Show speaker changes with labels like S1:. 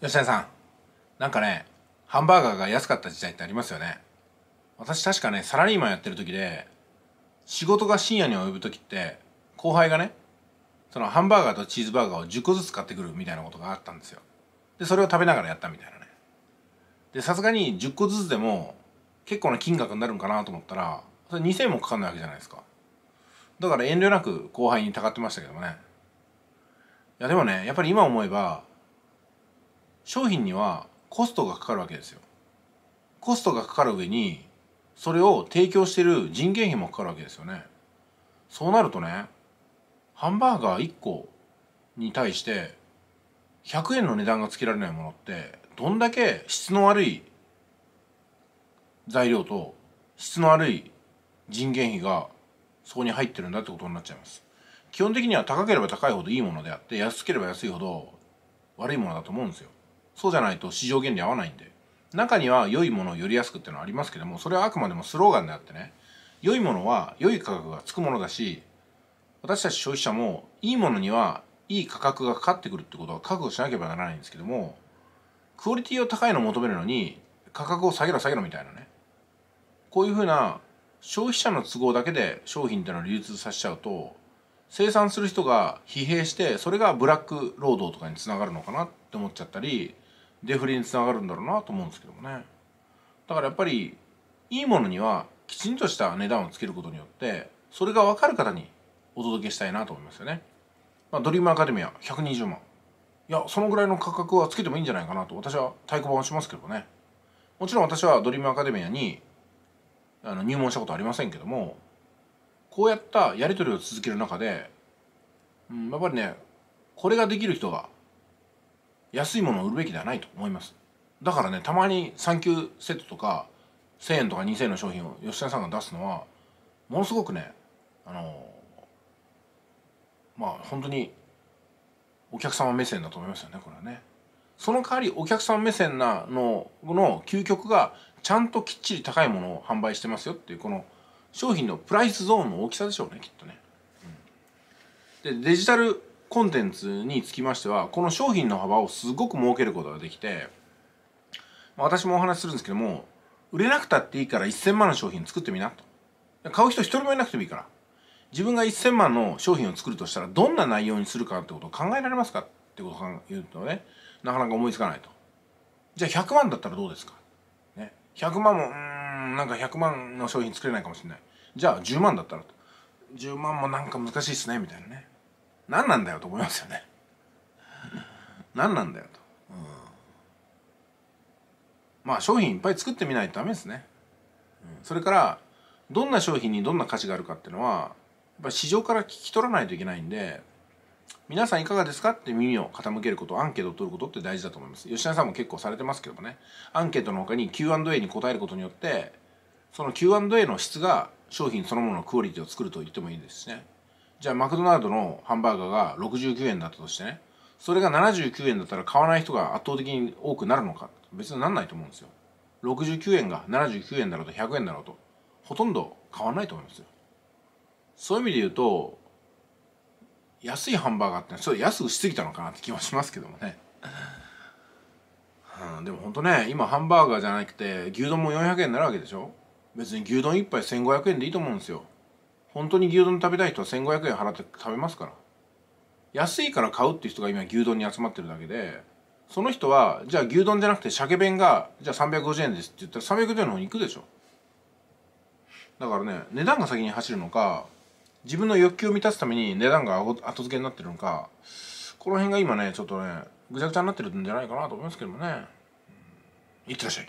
S1: 吉田さんなんかねハンバーガーが安かった時代ってありますよね私確かねサラリーマンやってる時で仕事が深夜に及ぶ時って後輩がねそのハンバーガーとチーズバーガーを10個ずつ買ってくるみたいなことがあったんですよでそれを食べながらやったみたいなねでさすがに10個ずつでも結構な金額になるんかなと思ったらそれ2000円もかかんないわけじゃないですかだから遠慮なく後輩にたかってましたけどもねいやでもねやっぱり今思えば商品にはコストがかかるわけですよコストがかかる上にそれを提供してる人件費もかかるわけですよねそうなるとねハンバーガー1個に対して100円の値段がつけられないものってどんだけ質の悪い材料と質の悪い人件費がそこに入ってるんだってことになっちゃいます基本的には高ければ高いほどいいものであって安ければ安いほど悪いものだと思うんですよそうじゃないと市場原理合わないんで中には良いものをより安くっていうのはありますけどもそれはあくまでもスローガンであってね良いものは良い価格がつくものだし私たち消費者もいいものにはいい価格がかかってくるってことは覚悟しなければならないんですけどもクオリティを高いのを求めるのに価格を下げろ下げろみたいなねこういうふうな消費者の都合だけで商品っていうのを流通させちゃうと生産する人が疲弊してそれがブラック労働とかにつながるのかなって思っちゃったりデフレにつながるんだろうなと思うんですけどもねだからやっぱりいいものにはきちんとした値段をつけることによってそれが分かる方にお届けしたいなと思いますよね、まあ、ドリームアカデミア120万いやそのぐらいの価格はつけてもいいんじゃないかなと私は太鼓判をしますけどねもちろん私はドリームアカデミアにあの入門したことありませんけどもこうやったやり取りを続ける中で、うん、やっぱりねこれができる人が安いものを売るべきではないと思いますだからねたまに3級セットとか1,000円とか2,000円の商品を吉田さんが出すのはものすごくねあのまあ本当にお客様目線だと思いますよねこれはね。その代わりお客様目線なのの究極がちゃんときっちり高いものを販売してますよっていうこの商品のプライスゾーンの大きさでしょうねきっとね。うん、でデジタルコンテンツにつきましてはこの商品の幅をすごく設けることができて、まあ、私もお話しするんですけども売れなくたっていいから1000万の商品作ってみなと買う人1人もいなくてもいいから自分が1000万の商品を作るとしたらどんな内容にするかってことを考えられますかってことを言うとねなかなか思いつかないとじゃあ100万だったらどうですか、ね、100万もうんなんか100万の商品作れないかもしれないじゃあ10万だったらと10万もなんか難しいっすねみたいなね何なんだよと思いますよね何なんだよと、うん、まあ商品いっぱい作ってみないとダメですね、うん、それからどんな商品にどんな価値があるかっていうのはやっぱ市場から聞き取らないといけないんで皆さんいかがですかって耳を傾けることアンケートを取ることって大事だと思います吉田さんも結構されてますけどもねアンケートの他に Q&A に答えることによってその Q&A の質が商品そのもののクオリティを作ると言ってもいいですしねじゃあマクドナルドのハンバーガーが69円だったとしてねそれが79円だったら買わない人が圧倒的に多くなるのか別になんないと思うんですよ69円が79円だろうと100円だろうとほとんど変わんないと思いますよそういう意味で言うと安いハンバーガーってっと安くしすぎたのかなって気はしますけどもねうん、でもほんとね今ハンバーガーじゃなくて牛丼も400円になるわけでしょ別に牛丼1杯1500円でいいと思うんですよ本当に牛丼食べたい人は1500円払って食べますから安いから買うっていう人が今牛丼に集まってるだけでその人はじゃあ牛丼じゃなくて鮭弁がじゃあ350円ですって言ったら350円の方に行くでしょだからね値段が先に走るのか自分の欲求を満たすために値段が後付けになってるのかこの辺が今ねちょっとねぐちゃぐちゃになってるんじゃないかなと思いますけどもねいってらっしゃい